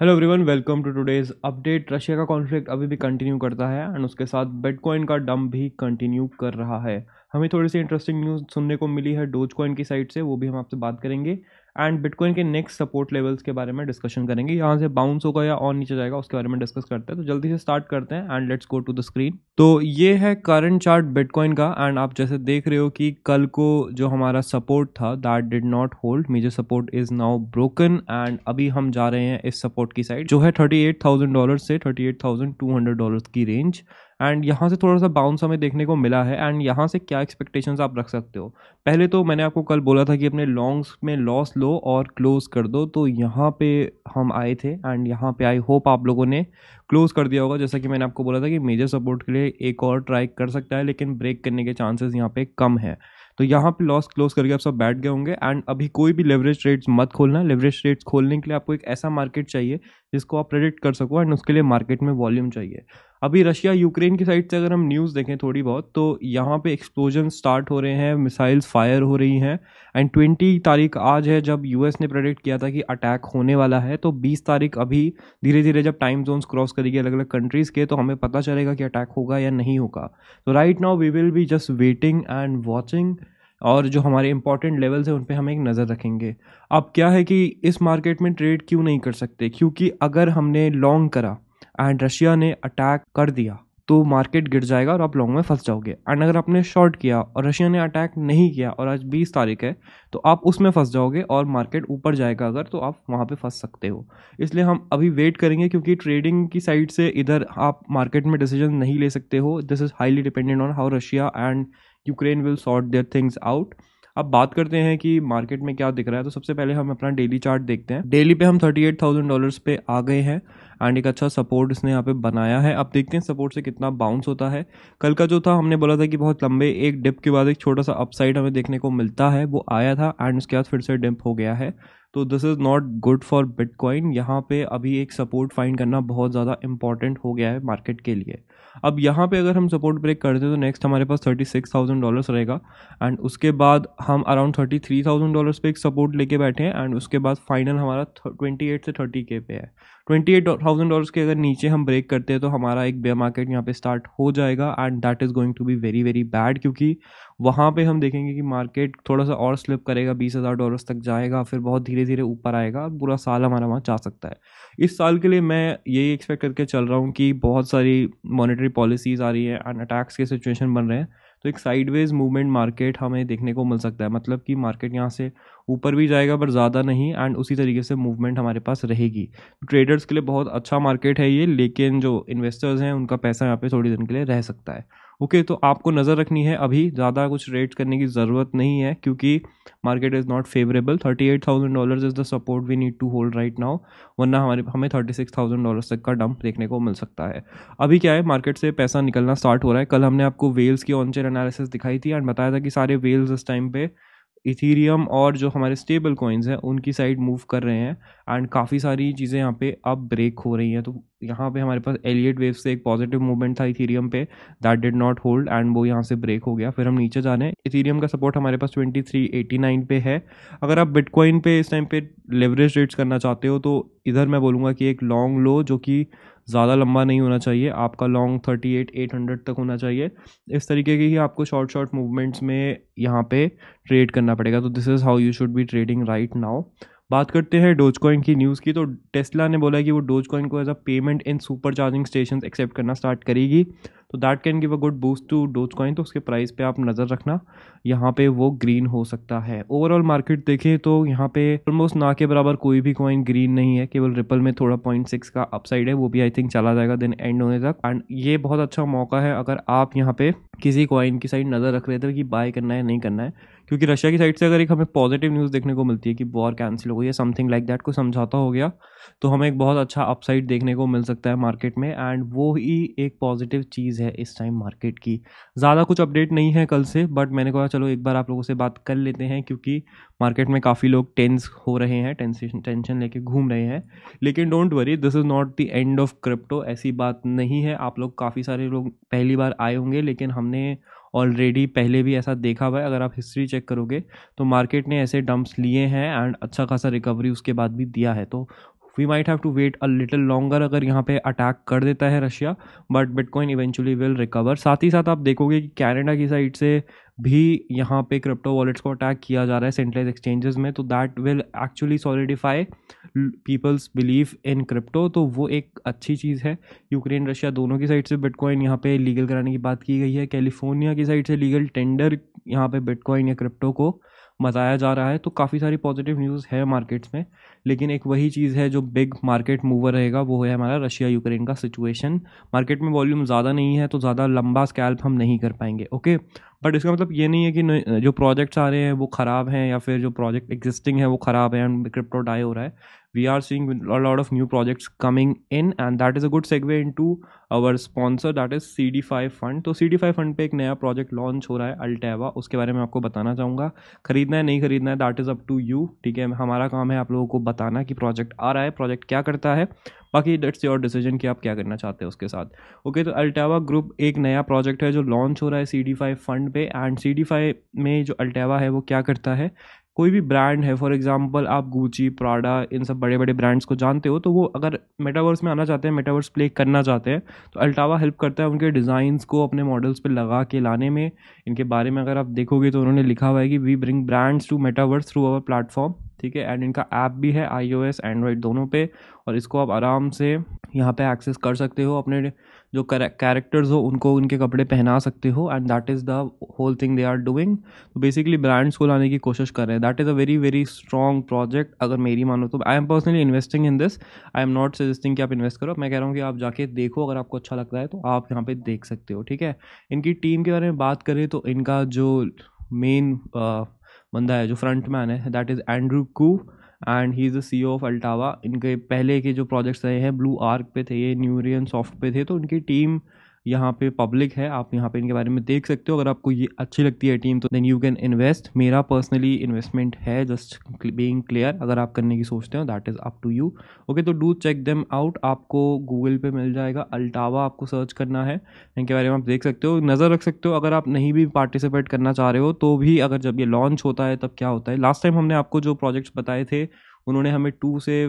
hello everyone welcome to today's update Russia का conflict अभी भी कंटिन्यू करता है एंड उसके साथ बिटकॉइन का डंप भी कंटिन्यू कर रहा है हमें थोड़ी सी इंटरेस्टिंग न्यूज़ सुनने को मिली है डोज कॉइन की साइड से वो भी हम आपसे बात करेंगे एंड बिटकॉइन के नेक्स्ट सपोर्ट लेवल्स के बारे में डिस्कशन करेंगे यहाँ से बाउंस होगा या और नीचे जाएगा उसके बारे में डिस्कस करते हैं तो जल्दी से स्टार्ट करते हैं and let's go to the screen तो ये है करंट चार्ट बिटकॉइन का एंड आप जैसे देख रहे हो कि कल को जो हमारा सपोर्ट था that did not hold major support is now broken and अभी हम जा रहे हैं इस सपोर्ट की साइड जो है थर्टी एट थाउजेंड डॉलर से thirty eight thousand two hundred dollar की रेंज एंड यहाँ से थोड़ा सा बाउंस हमें देखने को मिला है एंड यहाँ से क्या एक्सपेक्टेशन आप रख सकते हो पहले तो मैंने आपको कल बोला था कि अपने लॉन्ग्स में लॉस लो और क्लोज़ कर दो तो यहाँ पे हम आए थे एंड यहाँ पे आई होप आप लोगों ने क्लोज़ कर दिया होगा जैसा कि मैंने आपको बोला था कि मेजर सपोर्ट के लिए एक और ट्राई कर सकता है लेकिन ब्रेक करने के चांसेस यहाँ पे कम है तो यहाँ पे लॉस क्लोज करके आप सब बैठ गए होंगे एंड अभी कोई भी लेवरेज रेट्स मत खोलना लेवरेज रेट्स खोलने के लिए आपको एक ऐसा मार्केट चाहिए जिसको आप प्रेडिक्ट कर सको एंड उसके लिए मार्केट में वॉल्यूम चाहिए अभी रशिया यूक्रेन की साइड से अगर हम न्यूज़ देखें थोड़ी बहुत तो यहाँ पे एक्सप्लोजन स्टार्ट हो रहे हैं मिसाइल्स फायर हो रही हैं एंड ट्वेंटी तारीख आज है जब यूएस ने प्रेडिक्ट किया था कि अटैक होने वाला है तो बीस तारीख अभी धीरे धीरे जब टाइम जोन्स क्रॉस करेगी अलग अलग कंट्रीज़ के तो हमें पता चलेगा कि अटैक होगा या नहीं होगा तो right now we will be just waiting and watching और जो हमारे इंपॉर्टेंट लेवल्स हैं उन पर हम एक नज़र रखेंगे अब क्या है कि इस मार्केट में ट्रेड क्यों नहीं कर सकते क्योंकि अगर हमने लॉन्ग करा एंड रशिया ने अटैक कर दिया तो मार्केट गिर जाएगा और आप लॉन्ग में फंस जाओगे एंड अगर आपने शॉर्ट किया और रशिया ने अटैक नहीं किया और आज 20 तारीख है तो आप उसमें फंस जाओगे और मार्केट ऊपर जाएगा अगर तो आप वहाँ पे फंस सकते हो इसलिए हम अभी वेट करेंगे क्योंकि ट्रेडिंग की साइड से इधर आप मार्केट में डिसीजन नहीं ले सकते हो this is highly dependent on how Russia and Ukraine will sort their things out अब बात करते हैं कि मार्केट में क्या दिख रहा है तो सबसे पहले हम अपना डेली चार्ट देखते हैं डेली पे हम थर्टी एट थाउजेंड डॉलर्स पे आ गए हैं एंड एक अच्छा सपोर्ट इसने यहाँ पे बनाया है अब देखते हैं सपोर्ट से कितना बाउंस होता है कल का जो था हमने बोला था कि बहुत लंबे एक डिप के बाद एक छोटा सा अपसाइड हमें देखने को मिलता है वो आया था एंड उसके बाद फिर से डिप हो गया है तो this is not good for bitcoin यहाँ पे अभी एक सपोर्ट फाइंड करना बहुत ज़्यादा इंपॉर्टेंट हो गया है मार्केट के लिए अब यहाँ पे अगर हम सपोर्ट ब्रेक करते हैं तो नेक्स्ट हमारे पास थर्टी सिक्स थाउजेंड डॉलर्स रहेगा एंड उसके बाद हम around thirty three thousand dollars पे एक सपोर्ट लेके बैठे हैं एंड उसके बाद फाइनल हमारा ट्वेंटी एट से थर्टी के पे है ट्वेंटी एट थाउजेंड डॉलर्स के अगर नीचे हम ब्रेक करते हैं तो हमारा एक बेयर मार्केट यहाँ पे स्टार्ट हो जाएगा and that is going to be very very bad क्योंकि वहाँ पे हम देखेंगे कि मार्केट थोड़ा सा और स्लिप करेगा बीस हज़ार डॉलर्स तक जाएगा फिर बहुत धीरे धीरे ऊपर आएगा और पूरा साल हमारा वहाँ जा सकता है इस साल के लिए मैं यही एक्सपेक्ट करके चल रहा हूँ कि बहुत सारी मॉनिटर मॉनिटरी पॉलिसीज़ आ रही है एंड अटैक्स के सिचुएशन बन रहे हैं तो एक साइडवेज मूवमेंट मार्केट हमें देखने को मिल सकता है मतलब कि मार्केट यहाँ से ऊपर भी जाएगा पर ज़्यादा नहीं एंड उसी तरीके से मूवमेंट हमारे पास रहेगी ट्रेडर्स के लिए बहुत अच्छा मार्केट है ये लेकिन जो इन्वेस्टर्स हैं उनका पैसा यहाँ पे थोड़ी दिन के लिए रह सकता है ओके तो आपको नज़र रखनी है अभी ज़्यादा कुछ रेट करने की ज़रूरत नहीं है क्योंकि market is not favourable thirty eight thousand dollar is the support we need to hold right now वरना हमारे हमें थर्टी सिक्स थाउजेंड डॉलर तक का डंप देखने को मिल सकता है अभी क्या है मार्केट से पैसा निकलना स्टार्ट हो रहा है कल हमने आपको वेल्स की ऑन एनालिसिस दिखाई थी एंड बताया था कि सारे वेल्स इस टाइम पे इथीरियम और जो हमारे स्टेबल कॉइन्स हैं उनकी साइड मूव कर रहे हैं एंड काफ़ी सारी चीज़ें यहाँ पे अब ब्रेक हो रही हैं तो यहाँ पे हमारे पास एलियट वेव से एक पॉजिटिव मूवमेंट था इथीरियम पे that did not hold and वो यहाँ से ब्रेक हो गया फिर हम नीचे जा रहे हैं इथीरियम का सपोर्ट हमारे पास ट्वेंटी थ्री एटी नाइन पे है अगर आप बिटकॉइन पे इस टाइम पे लेवरेज रेट्स करना चाहते हो तो इधर मैं बोलूँगा कि एक लॉन्ग लो जो कि ज़्यादा लंबा नहीं होना चाहिए आपका long thirty eight eight hundred तक होना चाहिए इस तरीके की ही आपको शॉर्ट शॉर्ट मूवमेंट्स में यहाँ पे ट्रेड करना पड़ेगा तो this is how you should be trading right now बात करते हैं डोज कॉइन की न्यूज़ की तो टेस्ला ने बोला कि वो डोज कॉइन को as a payment in super charging station accept करना स्टार्ट करेगी तो that can give a good boost to Dogecoin तो उसके प्राइस पे आप नज़र रखना यहाँ पे वो ग्रीन हो सकता है ओवरऑल मार्केट देखें तो यहाँ पे ऑलमोस्ट ना के बराबर कोई भी कॉइन ग्रीन नहीं है केवल रिपल में थोड़ा पॉइंट सिक्स का अपसाइड है वो भी आई थिंक चला जाएगा दिन एंड होने तक एंड ये बहुत अच्छा मौका है अगर आप यहाँ पे किसी कॉइन की साइड नज़र रख रहे थे कि बाय करना है नहीं करना है क्योंकि रशिया की साइड से अगर एक हमें पॉजिटिव न्यूज़ देखने को मिलती है कि वॉर कैंसिल हो गई है समथिंग लाइक दैट को समझौता हो गया तो हमें एक बहुत अच्छा अपसाइड देखने को मिल सकता है मार्केट में एंड वो ही एक पॉजिटिव चीज़ है इस टाइम मार्केट की ज़्यादा कुछ अपडेट नहीं है कल से बट मैंने कहा चलो एक बार आप लोगों से बात कर लेते हैं क्योंकि मार्केट में काफ़ी लोग टेंस हो रहे हैं टेंशन टेंशन लेके घूम रहे हैं लेकिन don't worry this is not the end of crypto ऐसी बात नहीं है आप लोग काफ़ी सारे लोग पहली बार आए होंगे लेकिन हमने ऑलरेडी पहले भी ऐसा देखा हुआ है अगर आप हिस्ट्री चेक करोगे तो मार्केट ने ऐसे डंप्स लिए हैं एंड अच्छा खासा रिकवरी उसके बाद भी दिया है तो we might have to wait a little longer अगर यहाँ पे अटैक कर देता है Russia but bitcoin eventually will recover साथ ही साथ आप देखोगे कि कैनेडा की साइड से भी यहाँ पे क्रिप्टो वॉलेट्स को अटैक किया जा रहा है सेंट्रलाइज एक्सचेंजेस में तो that will actually solidify people's believe in crypto तो वो एक अच्छी चीज़ है यूक्रेन रशिया दोनों की साइड से बिटकॉइन यहाँ पे लीगल कराने की बात की गई है कैलिफोर्निया की साइड से लीगल टेंडर यहाँ पे बिटकॉइन या क्रिप्टो को मजाया जा रहा है तो काफ़ी सारी पॉजिटिव न्यूज़ है मार्केट्स में लेकिन एक वही चीज़ है जो बिग मार्केट मूवर रहेगा वो है हमारा रशिया यूक्रेन का सिचुएशन मार्केट में वॉल्यूम ज़्यादा नहीं है तो ज़्यादा लंबा स्कैल्प हम नहीं कर पाएंगे ओके बट इसका मतलब ये नहीं है कि जो प्रोजेक्ट्स आ रहे हैं वो ख़राब हैं या फिर जो प्रोजेक्ट एग्जिस्टिंग है वो ख़राब है क्रिप्टो डाई हो रहा है we are seeing a lot of new projects coming in and that is a good segue into our sponsor that is C D five fund तो सी डी फाइव फंड पर एक नया project launch हो रहा है अल्टेवा उसके बारे में आपको बताना चाहूँगा खरीदना है नहीं खरीदना है that is up to you ठीक है हमारा काम है आप लोगों को बताना कि प्रोजेक्ट आ रहा है प्रोजेक्ट क्या करता है बाकी डेट्स योर डिसीजन कि आप क्या करना चाहते हैं उसके साथ ओके okay, तो अल्टेवा ग्रुप एक नया प्रोजेक्ट है जो लॉन्च हो रहा है सी डी फाइव फंड पे एंड सी डी फाइव में जो अल्टेवा है वो क्या करता है कोई भी ब्रांड है फॉर एग्जांपल आप गुची प्राडा इन सब बड़े बड़े ब्रांड्स को जानते हो तो वो अगर मेटावर्स में आना चाहते हैं मेटावर्स प्ले करना चाहते हैं तो अल्टावा हेल्प करता है उनके डिज़ाइंस को अपने मॉडल्स पर लगा के लाने में इनके बारे में अगर आप देखोगे तो उन्होंने लिखा हुआ है कि we bring brands to metaverse through our platform ठीक है एंड इनका ऐप भी है आई ओ एस एंड्रॉयड दोनों पे और इसको आप आराम से यहाँ पे एक्सेस कर सकते हो अपने जो कैरेक्टर्स हो उनको उनके कपड़े पहना सकते हो and that is the whole thing they are doing तो बेसिकली ब्रांड्स को लाने की कोशिश कर रहे हैं that is a very very strong project अगर मेरी मानो तो I am personally investing in this I am not suggesting कि आप इन्वेस्ट करो मैं कह रहा हूँ कि आप जाके देखो अगर आपको अच्छा लगता है तो आप यहाँ पर देख सकते हो ठीक है इनकी टीम के बारे में बात करें तो इनका जो मेन बंदा है जो फ्रंट मैन है that is Andrew Koo and he is the C of Altava इनके पहले के जो प्रोजेक्ट्स रहे हैं ब्लू आर्क पे थे ये न्यूरियन सॉफ्ट पे थे तो उनकी टीम यहाँ पे पब्लिक है आप यहाँ पे इनके बारे में देख सकते हो अगर आपको ये अच्छी लगती है टीम तो देन यू कैन इन्वेस्ट मेरा पर्सनली इन्वेस्टमेंट है जस्ट बीइंग क्लियर अगर आप करने की सोचते हो that is up to you okay तो डू चेक देम आउट आपको गूगल पे मिल जाएगा अल्टावा आपको सर्च करना है इनके बारे में आप देख सकते हो नज़र रख सकते हो अगर आप नहीं भी पार्टिसिपेट करना चाह रहे हो तो भी अगर जब ये लॉन्च होता है तब क्या होता है लास्ट टाइम हमने आपको जो प्रोजेक्ट्स बताए थे उन्होंने हमें टू से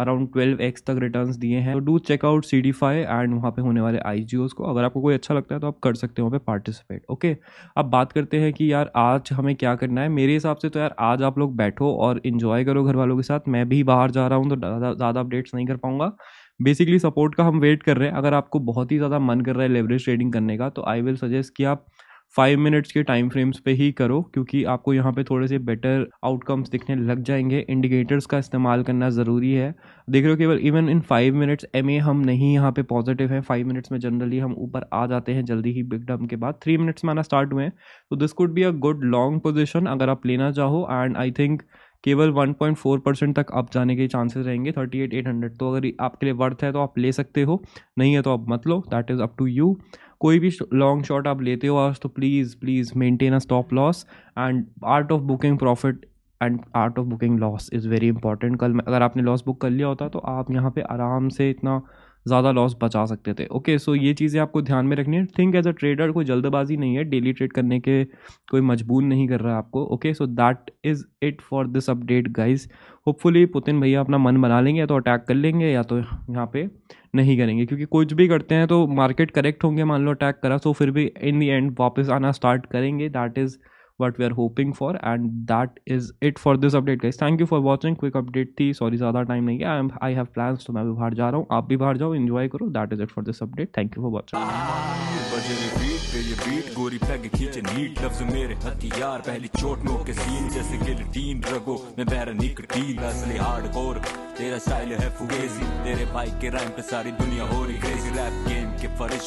अराउंड ट्वेल्व एक्स तक रिटर्न दिए हैं तो do check out C D five and वहाँ पे होने वाले आई जी ओज को अगर आपको कोई अच्छा लगता है तो आप कर सकते हो वहाँ पे पार्टिसिपेट ओके अब बात करते हैं कि यार आज हमें क्या करना है मेरे हिसाब से तो यार आज आप लोग बैठो और इन्जॉय करो घर वालों के साथ मैं भी बाहर जा रहा हूँ तो ज़्यादा अपडेट्स नहीं कर पाऊँगा बेसिकली सपोर्ट का हम वेट कर रहे हैं अगर आपको बहुत ही ज़्यादा मन कर रहा है लेवरेज ट्रेडिंग करने का तो आई विल सजेस्ट कि आप फाइव मिनट्स के टाइम फ्रेम्स पे ही करो क्योंकि आपको यहाँ पे थोड़े से बेटर आउटकम्स दिखने लग जाएंगे इंडिकेटर्स का इस्तेमाल करना ज़रूरी है देख रहे हो केवल even in five minutes um हम नहीं यहाँ पे पॉजिटिव हैं फाइव मिनट्स में जनरली हम ऊपर आ जाते हैं जल्दी ही बिग डम के बाद थ्री मिनट्स में आना स्टार्ट हुए हैं तो this could be a good long position अगर आप लेना चाहो एंड आई थिंक केवल 1.4 परसेंट तक अप जाने के चांसेस रहेंगे 38,800 तो अगर आपके लिए वर्थ है तो आप ले सकते हो नहीं है तो आप मत लो that is up to you कोई भी लॉन्ग शॉट आप लेते हो आज तो please please maintain a stop loss and art of booking profit and art of booking loss is very important कल अगर आपने लॉस बुक कर लिया होता तो आप यहाँ पर आराम से इतना ज़्यादा लॉस बचा सकते थे ओके सो ये चीज़ें आपको ध्यान में रखनी है थिंक एज अ ट्रेडर कोई जल्दबाजी नहीं है डेली ट्रेड करने के कोई मजबूर नहीं कर रहा है आपको okay so that is it for this update guys hopefully Putin भैया अपना मन बना लेंगे या तो अटैक कर लेंगे या तो यहाँ पे नहीं करेंगे क्योंकि कुछ भी करते हैं तो मार्केट करेक्ट होंगे मान लो अटैक करा सो फिर भी इन दी एंड वापस आना स्टार्ट करेंगे that is what we are hoping for and that is it for this update guys thank you for watching quick update थी सॉरी ज़्यादा टाइम नहीं है I am I have plans तो मैं भी बाहर जा रहा हूँ आप भी बाहर जाओ इन्जॉय करो that is it for this update thank you for watching ये बीट गोरी पैग खींचे नीट लफ्ज मेरे हथियार पहली चोट नो के सीन जैसे गिल गिलटीन रगो मैं बैर निकटीन असली हार्ड हार्डकोर तेरा स्टाइल है फुगेजी तेरे बाइक के रैंप पे सारी दुनिया हो रही क्रेजी रैप गेम के फरिश्ते